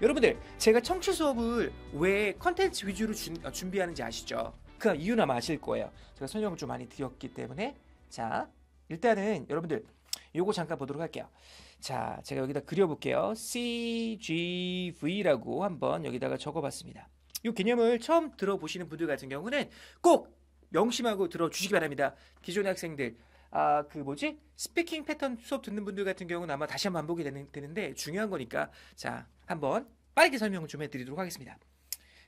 여러분들 제가 청취 수업을 왜 컨텐츠 위주로 준, 어, 준비하는지 아시죠? 그 이유나 아실 거예요. 제가 설명을 좀 많이 드렸기 때문에 자 일단은 여러분들 요거 잠깐 보도록 할게요. 자 제가 여기다 그려볼게요. CGV라고 한번 여기다가 적어봤습니다. 이 개념을 처음 들어보시는 분들 같은 경우는 꼭 명심하고 들어주시기 바랍니다. 기존의 학생들 아, 그 뭐지? 스피킹 패턴 수업 듣는 분들 같은 경우는 아마 다시 한번 반복이 되는, 되는데 중요한 거니까 자, 한번 빠르게 설명을 좀 해드리도록 하겠습니다.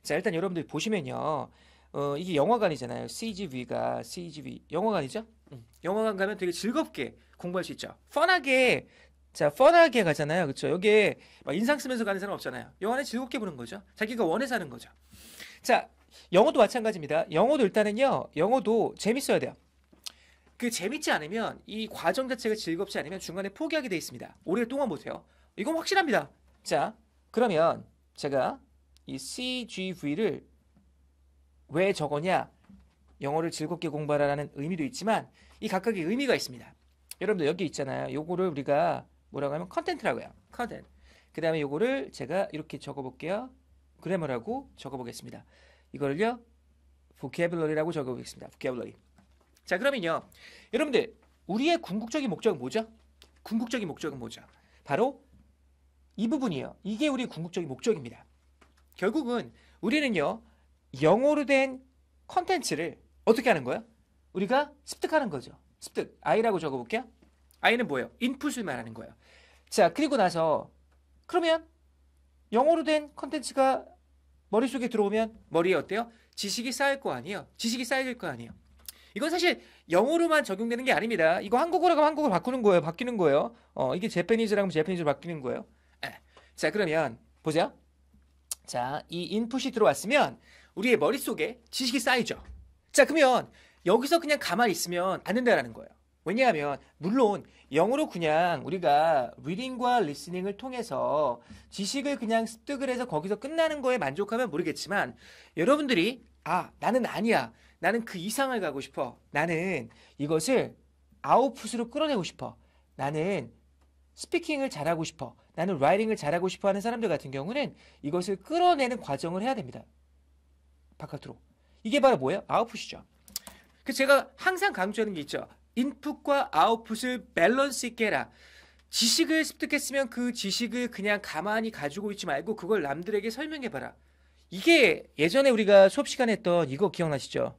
자, 일단 여러분들 보시면요. 어, 이게 영화관이잖아요. CGV가 CGV 영화관이죠? 응. 영화관 가면 되게 즐겁게 공부할 수 있죠. 펀하게 자, 펀하게 가잖아요. 그쵸 여기에 막 인상 쓰면서 가는 사람 없잖아요. 영화는 즐겁게 보는 거죠. 자기가 원해서 하는 거죠. 자, 영어도 마찬가지입니다. 영어도 일단은요. 영어도 재밌어야 돼요. 그 재밌지 않으면 이 과정 자체가 즐겁지 않으면 중간에 포기하게 돼 있습니다. 오랫동안 못해요. 이건 확실합니다. 자, 그러면 제가 이 CGV를 왜 적었냐? 영어를 즐겁게 공부하라는 의미도 있지만 이 각각의 의미가 있습니다. 여러분들 여기 있잖아요. 요거를 우리가 뭐라고 하면 컨텐트라고 해요. 컨텐트. 그 다음에 요거를 제가 이렇게 적어볼게요. 그래머라고 적어보겠습니다. 이거를요. vocabulary라고 적어보겠습니다. vocabulary. 자 그러면요 여러분들 우리의 궁극적인 목적은 뭐죠? 궁극적인 목적은 뭐죠? 바로 이 부분이에요. 이게 우리 궁극적인 목적입니다. 결국은 우리는요 영어로 된 컨텐츠를 어떻게 하는 거예요 우리가 습득하는 거죠. 습득. I라고 적어볼게요. I는 뭐예요? 인풋을 말하는 거예요. 자 그리고 나서 그러면 영어로 된 컨텐츠가 머릿속에 들어오면 머리에 어때요? 지식이 쌓일 거 아니에요? 지식이 쌓일 거 아니에요? 이건 사실 영어로만 적용되는 게 아닙니다. 이거 한국어로 하면 한국어로 바꾸는 거예요. 바뀌는 거예요. 어, 이게 제페니즈라고 하면 제페니즈로 바뀌는 거예요. 에. 예. 자, 그러면 보자. 자, 이 인풋이 들어왔으면 우리의 머릿속에 지식이 쌓이죠. 자, 그러면 여기서 그냥 가만히 있으면 안 된다라는 거예요. 왜냐하면 물론 영어로 그냥 우리가 리딩과 리스닝을 통해서 지식을 그냥 습득을 해서 거기서 끝나는 거에 만족하면 모르겠지만 여러분들이 아 나는 아니야 나는 그 이상을 가고 싶어. 나는 이것을 아웃풋으로 끌어내고 싶어. 나는 스피킹을 잘하고 싶어. 나는 라이딩을 잘하고 싶어 하는 사람들 같은 경우는 이것을 끌어내는 과정을 해야 됩니다. 바깥으로. 이게 바로 뭐예요? 아웃풋이죠. 그 제가 항상 강조하는 게 있죠. 인풋과 아웃풋을 밸런스 있게 해라. 지식을 습득했으면 그 지식을 그냥 가만히 가지고 있지 말고 그걸 남들에게 설명해봐라. 이게 예전에 우리가 수업 시간에 했던 이거 기억나시죠?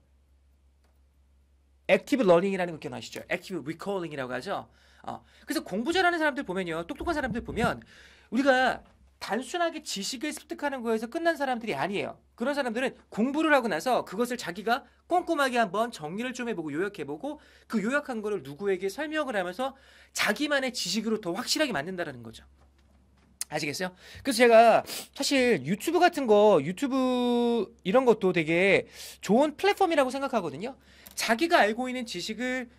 액티브 러닝이라는 거 기억나시죠? 액티브 리콜링이라고 하죠. 어, 그래서 공부 잘하는 사람들 보면요. 똑똑한 사람들 보면 우리가 단순하게 지식을 습득하는 거에서 끝난 사람들이 아니에요. 그런 사람들은 공부를 하고 나서 그것을 자기가 꼼꼼하게 한번 정리를 좀 해보고 요약해보고 그 요약한 거를 누구에게 설명을 하면서 자기만의 지식으로 더 확실하게 만든다라는 거죠. 아시겠어요? 그래서 제가 사실 유튜브 같은 거, 유튜브 이런 것도 되게 좋은 플랫폼이라고 생각하거든요. 자기가 알고 있는 지식을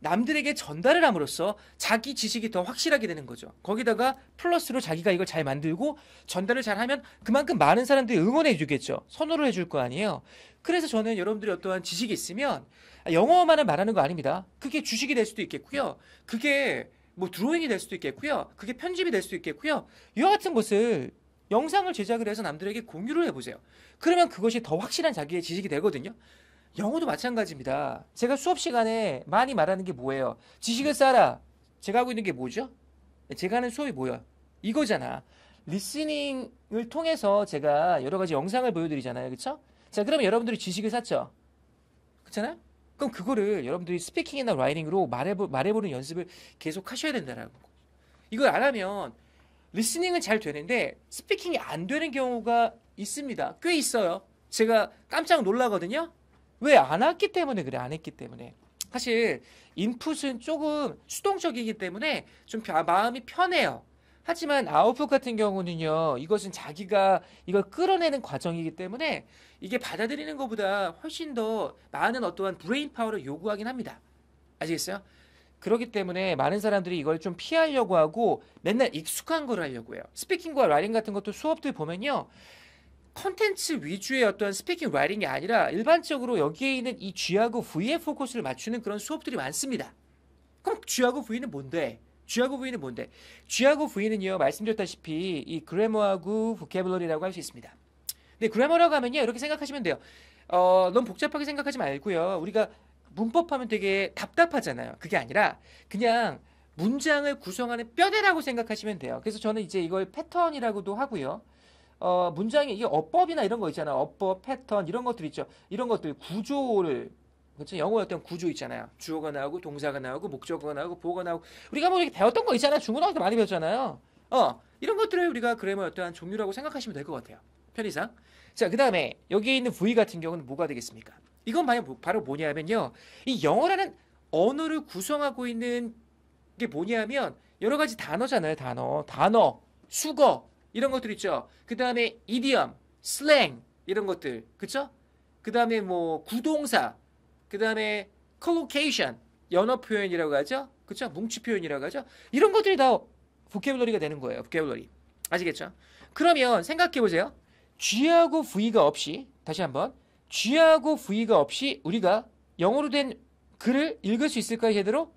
남들에게 전달을 함으로써 자기 지식이 더 확실하게 되는 거죠. 거기다가 플러스로 자기가 이걸 잘 만들고 전달을 잘 하면 그만큼 많은 사람들이 응원해 주겠죠. 선호를 해 줄 거 아니에요. 그래서 저는 여러분들이 어떠한 지식이 있으면 아, 영어만을 말하는 거 아닙니다. 그게 주식이 될 수도 있겠고요. 그게 뭐 드로잉이 될 수도 있겠고요. 그게 편집이 될 수도 있겠고요. 이와 같은 것을 영상을 제작을 해서 남들에게 공유를 해보세요. 그러면 그것이 더 확실한 자기의 지식이 되거든요. 영어도 마찬가지입니다. 제가 수업 시간에 많이 말하는 게 뭐예요? 지식을 쌓아라. 제가 하고 있는 게 뭐죠? 네, 제가 하는 수업이 뭐야? 이거잖아. 리스닝을 통해서 제가 여러 가지 영상을 보여드리잖아요. 그쵸 자, 그럼 여러분들이 지식을 샀죠그렇잖아 그럼 그거를 여러분들이 스피킹이나 라이팅으로 말해보, 말해보는 연습을 계속 하셔야 된다라고. 이걸 안 하면 리스닝은 잘 되는데 스피킹이 안 되는 경우가 있습니다. 꽤 있어요. 제가 깜짝 놀라거든요. 왜안 왔기 때문에 그래 안 했기 때문에 사실 인풋은 조금 수동적이기 때문에 좀 마음이 편해요. 하지만 아웃풋 같은 경우는요, 이것은 자기가 이걸 끌어내는 과정이기 때문에 이게 받아들이는 것보다 훨씬 더 많은 어떠한 브레인 파워를 요구하긴 합니다. 아시겠어요? 그렇기 때문에 많은 사람들이 이걸 좀 피하려고 하고 맨날 익숙한 걸 하려고 해요. 스피킹과 라인 같은 것도 수업들 보면요. 컨텐츠 위주의 어떤 스피킹 라이딩이 아니라 일반적으로 여기에 있는 이 G하고 V의 포커스를 맞추는 그런 수업들이 많습니다. 그럼 G하고 V는 뭔데? G하고 V는 뭔데? G하고 V는요, 말씀드렸다시피 이 그래머하고 보케블러리라고할 수 있습니다. 근데 그래머라고 하면요, 이렇게 생각하시면 돼요. 어, 너무 복잡하게 생각하지 말고요. 우리가 문법하면 되게 답답하잖아요. 그게 아니라 그냥 문장을 구성하는 뼈대라고 생각하시면 돼요. 그래서 저는 이제 이걸 패턴이라고도 하고요. 어, 문장이 이게 어법이나 이런 거 있잖아요. 어법, 패턴 이런 것들 있죠. 이런 것들 구조를 그렇죠? 영어의 어떤 구조 있잖아요. 주어가 나오고 동사가 나오고 목적어가 나오고 보어가 나오고 우리가 뭐 이렇게 배웠던 거 있잖아요. 중고등학교 때 많이 배웠잖아요. 어 이런 것들을 우리가 그래머 어떠한 종류라고 생각하시면 될 것 같아요. 편의상 자그 다음에 여기에 있는 V 같은 경우는 뭐가 되겠습니까? 이건 바로 뭐냐면요. 이 영어라는 언어를 구성하고 있는 게 뭐냐면 여러 가지 단어잖아요. 단어, 단어, 수거, 이런 것들 있죠. 그 다음에 이디엄, 슬랭 이런 것들 그쵸? 그 다음에 뭐 구동사, 그 다음에 컬로케이션 연어 표현이라고 하죠. 그쵸? 뭉치 표현이라고 하죠. 이런 것들이 다 보케블러리가 되는 거예요. 보케블러리 아시겠죠? 그러면 생각해 보세요. G하고 V가 없이 다시 한번 G하고 V가 없이 우리가 영어로 된 글을 읽을 수 있을까요? 제대로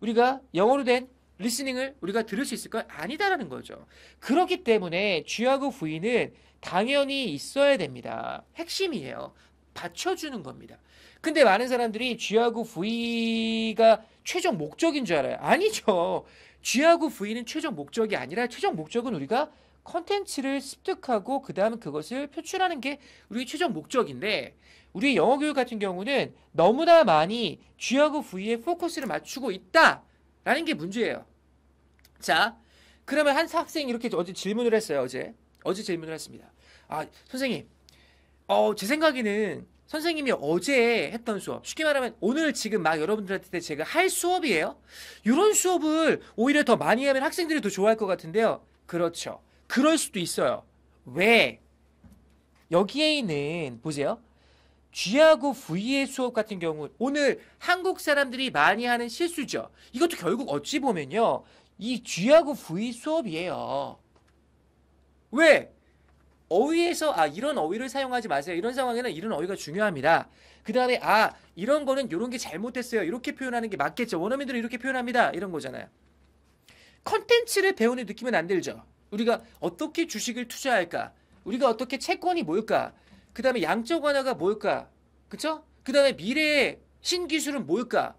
우리가 영어로 된 리스닝을 우리가 들을 수 있을 건 아니다라는 거죠. 그렇기 때문에 G하고 V는 당연히 있어야 됩니다. 핵심이에요. 받쳐주는 겁니다. 근데 많은 사람들이 G하고 V가 최종 목적인 줄 알아요. 아니죠. G하고 V는 최종 목적이 아니라 최종 목적은 우리가 컨텐츠를 습득하고 그 다음 그것을 표출하는 게 우리 최종 목적인데 우리 영어 교육 같은 경우는 너무나 많이 G하고 V에 포커스를 맞추고 있다. 라는 게 문제예요. 자, 그러면 한 학생이 이렇게 어제 질문을 했어요, 어제. 어제 질문을 했습니다. 아, 선생님. 어, 제 생각에는 선생님이 어제 했던 수업, 쉽게 말하면 오늘 지금 막 여러분들한테 제가 할 수업이에요? 이런 수업을 오히려 더 많이 하면 학생들이 더 좋아할 것 같은데요. 그렇죠. 그럴 수도 있어요. 왜? 여기에 있는, 보세요. G하고 V의 수업 같은 경우 오늘 한국 사람들이 많이 하는 실수죠. 이것도 결국 어찌 보면요. 이 G하고 V 수업이에요. 왜? 어휘에서 아 이런 어휘를 사용하지 마세요. 이런 상황에는 이런 어휘가 중요합니다. 그 다음에 아 이런 거는 이런 게 잘못됐어요. 이렇게 표현하는 게 맞겠죠. 원어민들은 이렇게 표현합니다. 이런 거잖아요. 컨텐츠를 배우는 느낌은 안 들죠. 우리가 어떻게 주식을 투자할까? 우리가 어떻게 채권이 뭘까? 그 다음에 양적 완화가 뭘까? 그쵸? 그 다음에 미래의 신기술은 뭘까?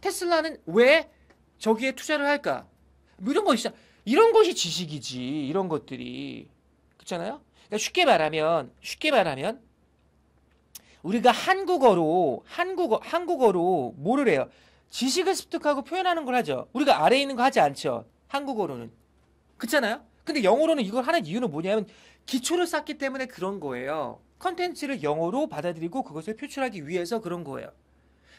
테슬라는 왜 저기에 투자를 할까? 뭐 이런 것이 이런 것이 지식이지 이런 것들이 그렇잖아요. 그러니까 쉽게 말하면 쉽게 말하면 우리가 한국어로 한국어 한국어로 뭐를 해요? 지식을 습득하고 표현하는 걸 하죠. 우리가 아래에 있는 거 하지 않죠. 한국어로는 그렇잖아요. 근데 영어로는 이걸 하는 이유는 뭐냐면 기초를 쌓기 때문에 그런 거예요. 컨텐츠를 영어로 받아들이고 그것을 표출하기 위해서 그런 거예요.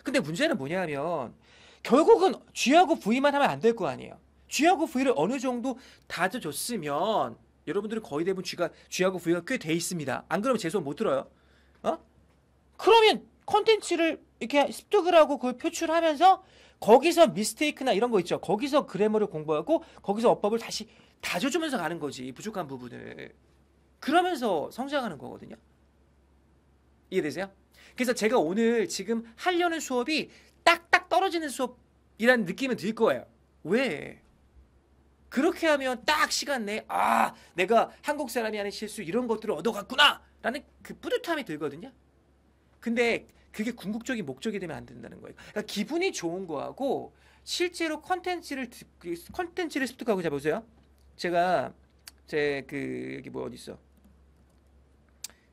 근데 문제는 뭐냐면 결국은 G하고 V만 하면 안 될 거 아니에요. G하고 V를 어느 정도 다져줬으면 여러분들은 거의 대부분 G가 G하고 V가 꽤 돼 있습니다. 안 그러면 제 소원 못 들어요. 어? 그러면 컨텐츠를 이렇게 습득을 하고 그걸 표출하면서 거기서 미스테이크나 이런 거 있죠. 거기서 그래머를 공부하고 거기서 어법을 다시 다져주면서 가는 거지 부족한 부분을. 그러면서 성장하는 거거든요. 이해되세요? 그래서 제가 오늘 지금 하려는 수업이 딱딱 떨어지는 수업이라는 느낌은 들 거예요. 왜? 그렇게 하면 딱 시간 내에 아 내가 한국 사람이 하는 실수 이런 것들을 얻어갔구나 라는 그 뿌듯함이 들거든요. 근데 그게 궁극적인 목적이 되면 안 된다는 거예요. 그러니까 기분이 좋은 거하고 실제로 컨텐츠를 그 컨텐츠를 습득하고 잡으세요 제가 제 그 여기 뭐 어디 있어?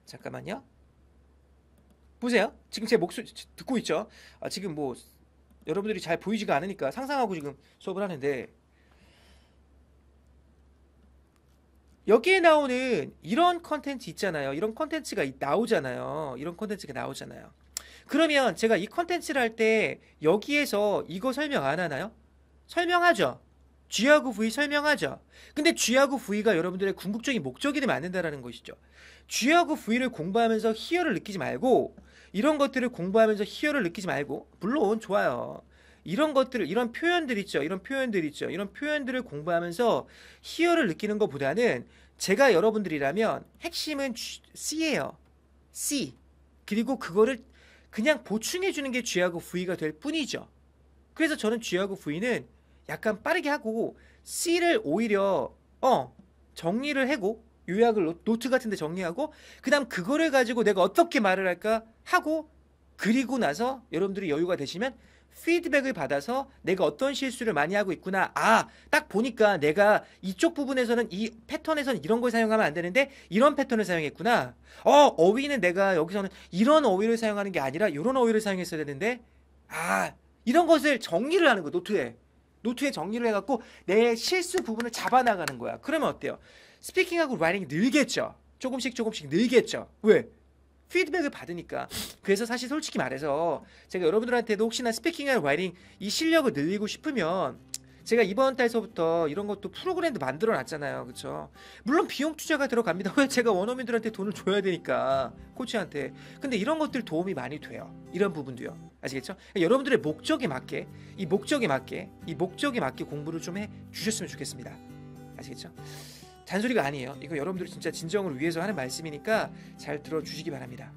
잠깐만요. 보세요. 지금 제 목소리 듣고 있죠? 아, 지금 뭐 여러분들이 잘 보이지가 않으니까 상상하고 지금 수업을 하는데 여기에 나오는 이런 컨텐츠 있잖아요. 이런 컨텐츠가 나오잖아요. 이런 컨텐츠가 나오잖아요. 그러면 제가 이 컨텐츠를 할 때 여기에서 이거 설명 안 하나요? 설명하죠. G하고 V 설명하죠. 근데 G하고 V가 여러분들의 궁극적인 목적이 맞는다라는 것이죠. G하고 V를 공부하면서 희열을 느끼지 말고 이런 것들을 공부하면서 희열을 느끼지 말고 물론 좋아요. 이런 것들을 이런 표현들 있죠. 이런 표현들 있죠. 이런 표현들을 공부하면서 희열을 느끼는 것보다는 제가 여러분들이라면 핵심은 G, C예요. C. 그리고 그거를 그냥 보충해 주는 게 G하고 V가 될 뿐이죠. 그래서 저는 G하고 V는 약간 빠르게 하고 C를 오히려 어 정리를 하고 요약을 노트 같은 데 정리하고 그다음 그거를 가지고 내가 어떻게 말을 할까 하고 그리고 나서 여러분들이 여유가 되시면 피드백을 받아서 내가 어떤 실수를 많이 하고 있구나. 아, 딱 보니까 내가 이쪽 부분에서는 이 패턴에서는 이런 걸 사용하면 안 되는데 이런 패턴을 사용했구나. 어, 어휘는 내가 여기서는 이런 어휘를 사용하는 게 아니라 이런 어휘를 사용했어야 되는데 아, 이런 것을 정리를 하는 거 노트에. 노트에 정리를 해갖고 내 실수 부분을 잡아나가는 거야. 그러면 어때요? 스피킹하고 라이팅이 늘겠죠. 조금씩 조금씩 늘겠죠. 왜? 피드백을 받으니까. 그래서 사실 솔직히 말해서 제가 여러분들한테도 혹시나 스피킹이나 라이팅 이 실력을 늘리고 싶으면 제가 이번 달서부터 이런 것도 프로그램도 만들어 놨잖아요. 그렇죠? 물론 비용 투자가 들어갑니다. 왜 제가 원어민들한테 돈을 줘야 되니까 코치한테. 근데 이런 것들 도움이 많이 돼요. 이런 부분도요. 아시겠죠? 그러니까 여러분들의 목적에 맞게 이 목적에 맞게 이 목적에 맞게 공부를 좀 해 주셨으면 좋겠습니다. 아시겠죠? 잔소리가 아니에요. 이거 여러분들이 진짜 진정을 위해서 하는 말씀이니까 잘 들어주시기 바랍니다.